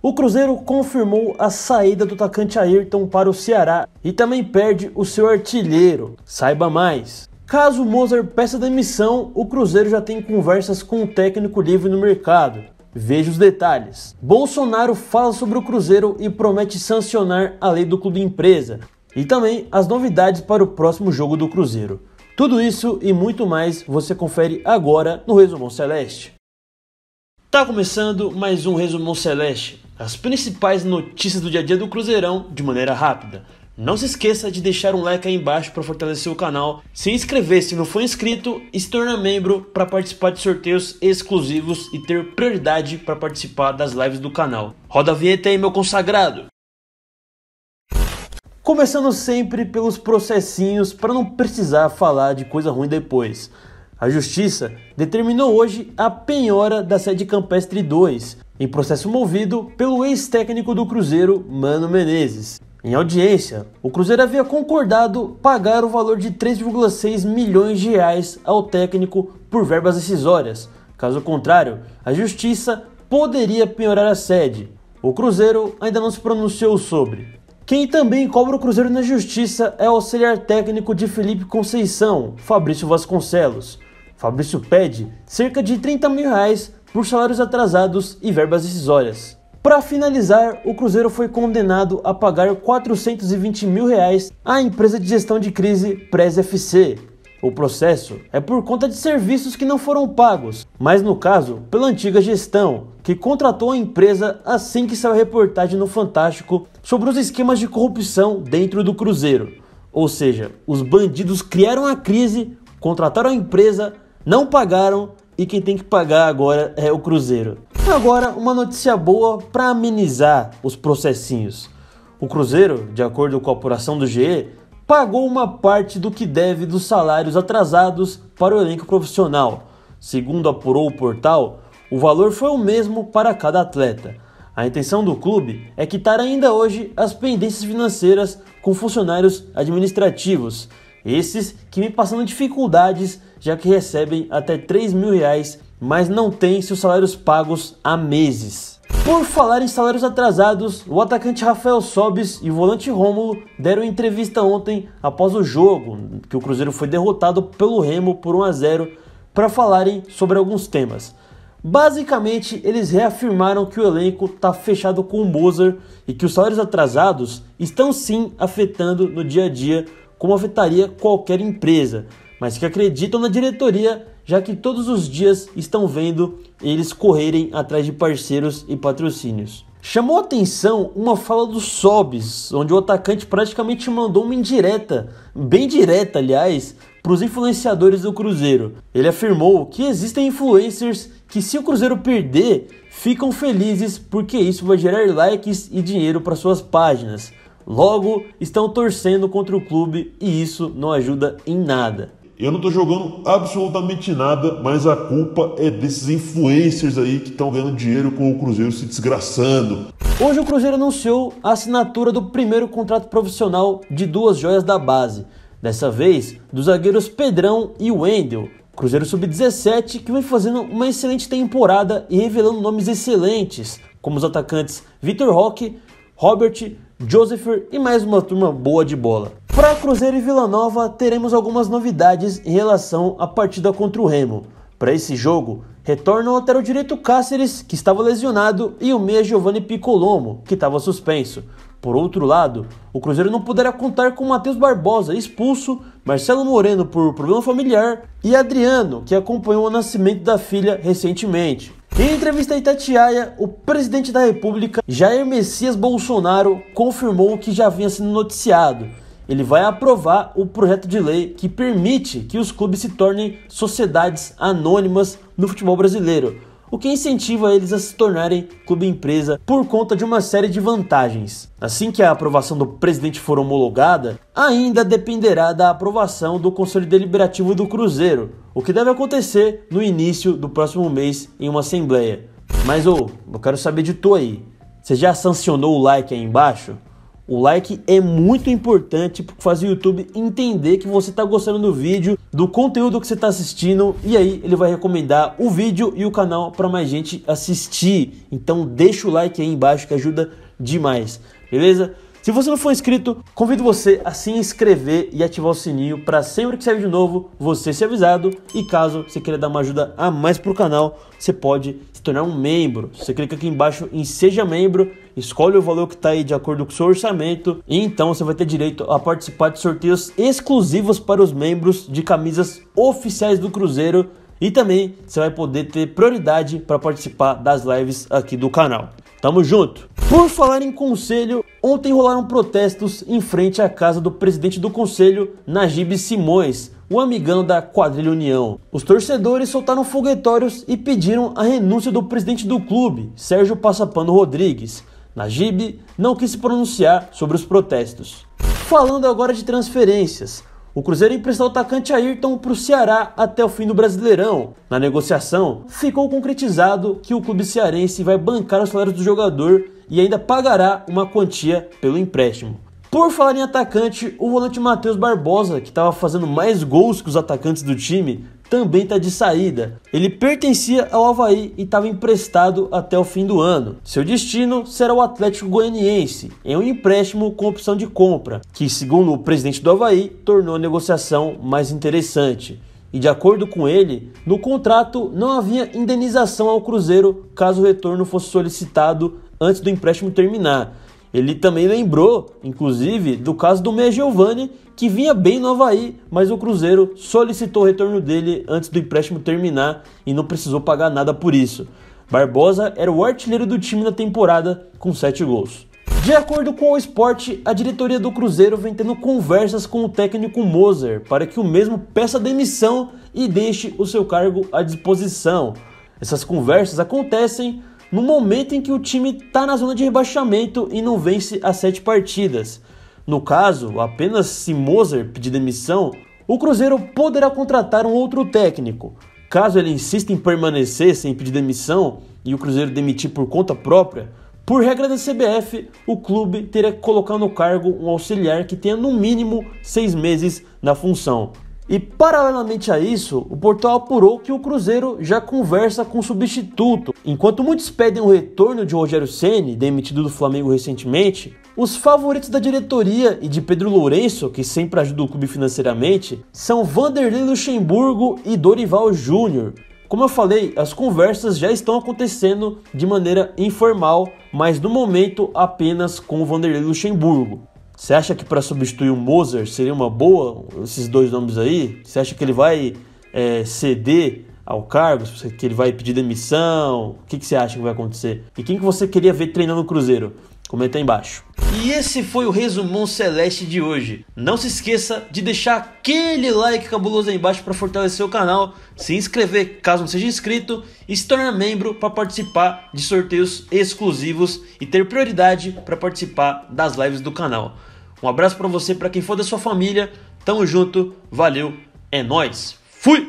O Cruzeiro confirmou a saída do atacante Ayrton para o Ceará e também perde o seu artilheiro. Saiba mais. Caso Mozart peça demissão, o Cruzeiro já tem conversas com o técnico livre no mercado. Veja os detalhes. Bolsonaro fala sobre o Cruzeiro e promete sancionar a lei do clube empresa. E também as novidades para o próximo jogo do Cruzeiro. Tudo isso e muito mais você confere agora no Resumão Celeste. Tá começando mais um Resumão Celeste, as principais notícias do dia a dia do Cruzeirão de maneira rápida. Não se esqueça de deixar um like aí embaixo para fortalecer o canal, se inscrever se não for inscrito e se tornar membro para participar de sorteios exclusivos e ter prioridade para participar das lives do canal. Roda a vinheta aí, meu consagrado! Começando sempre pelos processinhos para não precisar falar de coisa ruim depois. A Justiça determinou hoje a penhora da sede campestre 2, em processo movido pelo ex-técnico do Cruzeiro, Mano Menezes. Em audiência, o Cruzeiro havia concordado pagar o valor de 3,6 milhões de reais ao técnico por verbas decisórias. Caso contrário, a justiça poderia piorar a sede. O Cruzeiro ainda não se pronunciou sobre. Quem também cobra o Cruzeiro na justiça é o auxiliar técnico de Felipe Conceição, Fabrício Vasconcelos. Fabrício pede cerca de 30 mil reais por salários atrasados e verbas decisórias. Para finalizar, o Cruzeiro foi condenado a pagar 420 mil reais à empresa de gestão de crise Presfc. O processo é por conta de serviços que não foram pagos, mas no caso, pela antiga gestão, que contratou a empresa assim que saiu a reportagem no Fantástico sobre os esquemas de corrupção dentro do Cruzeiro. Ou seja, os bandidos criaram a crise, contrataram a empresa, não pagaram e quem tem que pagar agora é o Cruzeiro. Agora, uma notícia boa para amenizar os processinhos. O Cruzeiro, de acordo com a apuração do GE, pagou uma parte do que deve dos salários atrasados para o elenco profissional. Segundo apurou o portal, o valor foi o mesmo para cada atleta. A intenção do clube é quitar ainda hoje as pendências financeiras com funcionários administrativos, esses que me passando dificuldades já que recebem até 3 mil reais, mas não têm seus salários pagos há meses. Por falar em salários atrasados, o atacante Rafael Sobis e o volante Rômulo deram entrevista ontem após o jogo, que o Cruzeiro foi derrotado pelo Remo por 1 a 0, para falarem sobre alguns temas. Basicamente, eles reafirmaram que o elenco está fechado com o Moser e que os salários atrasados estão sim afetando no dia a dia, como afetaria qualquer empresa mas que acreditam na diretoria, já que todos os dias estão vendo eles correrem atrás de parceiros e patrocínios. Chamou atenção uma fala do Sobis, onde o atacante praticamente mandou uma indireta, bem direta, aliás, para os influenciadores do Cruzeiro. Ele afirmou que existem influencers que, se o Cruzeiro perder, ficam felizes porque isso vai gerar likes e dinheiro para suas páginas. Logo, estão torcendo contra o clube e isso não ajuda em nada. Eu não estou jogando absolutamente nada, mas a culpa é desses influencers aí que estão ganhando dinheiro com o Cruzeiro se desgraçando. Hoje o Cruzeiro anunciou a assinatura do primeiro contrato profissional de duas joias da base. Dessa vez, dos zagueiros Pedrão e Wendel. Cruzeiro Sub-17 que vem fazendo uma excelente temporada e revelando nomes excelentes, como os atacantes Vitor Roque, Robert, Josepher e mais uma turma boa de bola. Para Cruzeiro e Vila Nova, teremos algumas novidades em relação à partida contra o Remo. Para esse jogo, retornam o lateral direito Cáceres, que estava lesionado, e o meia Giovanni Picolomo, que estava suspenso. Por outro lado, o Cruzeiro não poderá contar com Matheus Barbosa, expulso, Marcelo Moreno por problema familiar e Adriano, que acompanhou o nascimento da filha recentemente. Em entrevista a Itatiaia, o presidente da República, Jair Messias Bolsonaro, confirmou o que já vinha sendo noticiado ele vai aprovar o projeto de lei que permite que os clubes se tornem sociedades anônimas no futebol brasileiro, o que incentiva eles a se tornarem clube empresa por conta de uma série de vantagens. Assim que a aprovação do presidente for homologada, ainda dependerá da aprovação do Conselho Deliberativo do Cruzeiro, o que deve acontecer no início do próximo mês em uma assembleia. Mas ô, oh, eu quero saber de tu aí. Você já sancionou o like aí embaixo? O like é muito importante para fazer o YouTube entender que você está gostando do vídeo, do conteúdo que você está assistindo e aí ele vai recomendar o vídeo e o canal para mais gente assistir. Então deixa o like aí embaixo que ajuda demais, beleza? Se você não for inscrito, convido você a se inscrever e ativar o sininho para sempre que sair de novo você ser avisado. E caso você queira dar uma ajuda a mais para o canal, você pode se tornar um membro. Você clica aqui embaixo em Seja Membro, escolhe o valor que está aí de acordo com o seu orçamento e então você vai ter direito a participar de sorteios exclusivos para os membros de camisas oficiais do Cruzeiro e também você vai poder ter prioridade para participar das lives aqui do canal. Tamo junto! Por falar em conselho, ontem rolaram protestos em frente à casa do presidente do conselho, Najib Simões, o amigão da Quadrilha União. Os torcedores soltaram foguetórios e pediram a renúncia do presidente do clube, Sérgio Passapano Rodrigues. Najib não quis se pronunciar sobre os protestos. Falando agora de transferências, o Cruzeiro emprestou o atacante Ayrton para o Ceará até o fim do Brasileirão. Na negociação, ficou concretizado que o clube cearense vai bancar os salários do jogador e ainda pagará uma quantia pelo empréstimo. Por falar em atacante, o volante Matheus Barbosa, que estava fazendo mais gols que os atacantes do time, também está de saída. Ele pertencia ao Havaí e estava emprestado até o fim do ano. Seu destino será o Atlético Goianiense, em um empréstimo com opção de compra, que, segundo o presidente do Havaí, tornou a negociação mais interessante. E de acordo com ele, no contrato não havia indenização ao Cruzeiro caso o retorno fosse solicitado antes do empréstimo terminar. Ele também lembrou, inclusive, do caso do Meia Giovanni, que vinha bem no Havaí, mas o Cruzeiro solicitou o retorno dele antes do empréstimo terminar e não precisou pagar nada por isso. Barbosa era o artilheiro do time na temporada, com 7 gols. De acordo com o Esporte, a diretoria do Cruzeiro vem tendo conversas com o técnico Moser para que o mesmo peça demissão e deixe o seu cargo à disposição. Essas conversas acontecem no momento em que o time está na zona de rebaixamento e não vence as sete partidas. No caso, apenas se Moser pedir demissão, o Cruzeiro poderá contratar um outro técnico. Caso ele insista em permanecer sem pedir demissão e o Cruzeiro demitir por conta própria, por regra da CBF, o clube terá que colocar no cargo um auxiliar que tenha no mínimo seis meses na função. E paralelamente a isso, o portal apurou que o Cruzeiro já conversa com o substituto. Enquanto muitos pedem o retorno de Rogério Ceni, demitido do Flamengo recentemente, os favoritos da diretoria e de Pedro Lourenço, que sempre ajuda o clube financeiramente, são Vanderlei Luxemburgo e Dorival Júnior. Como eu falei, as conversas já estão acontecendo de maneira informal, mas no momento apenas com Vanderlei Luxemburgo. Você acha que para substituir o Moser seria uma boa esses dois nomes aí? Você acha que ele vai é, ceder ao cargo? Que ele vai pedir demissão? O que, que você acha que vai acontecer? E quem que você queria ver treinando o Cruzeiro? Comenta aí embaixo. E esse foi o resumão celeste de hoje. Não se esqueça de deixar aquele like cabuloso aí embaixo para fortalecer o canal, se inscrever caso não seja inscrito e se tornar membro para participar de sorteios exclusivos e ter prioridade para participar das lives do canal. Um abraço para você, para quem for da sua família. Tamo junto, valeu, é nós. Fui.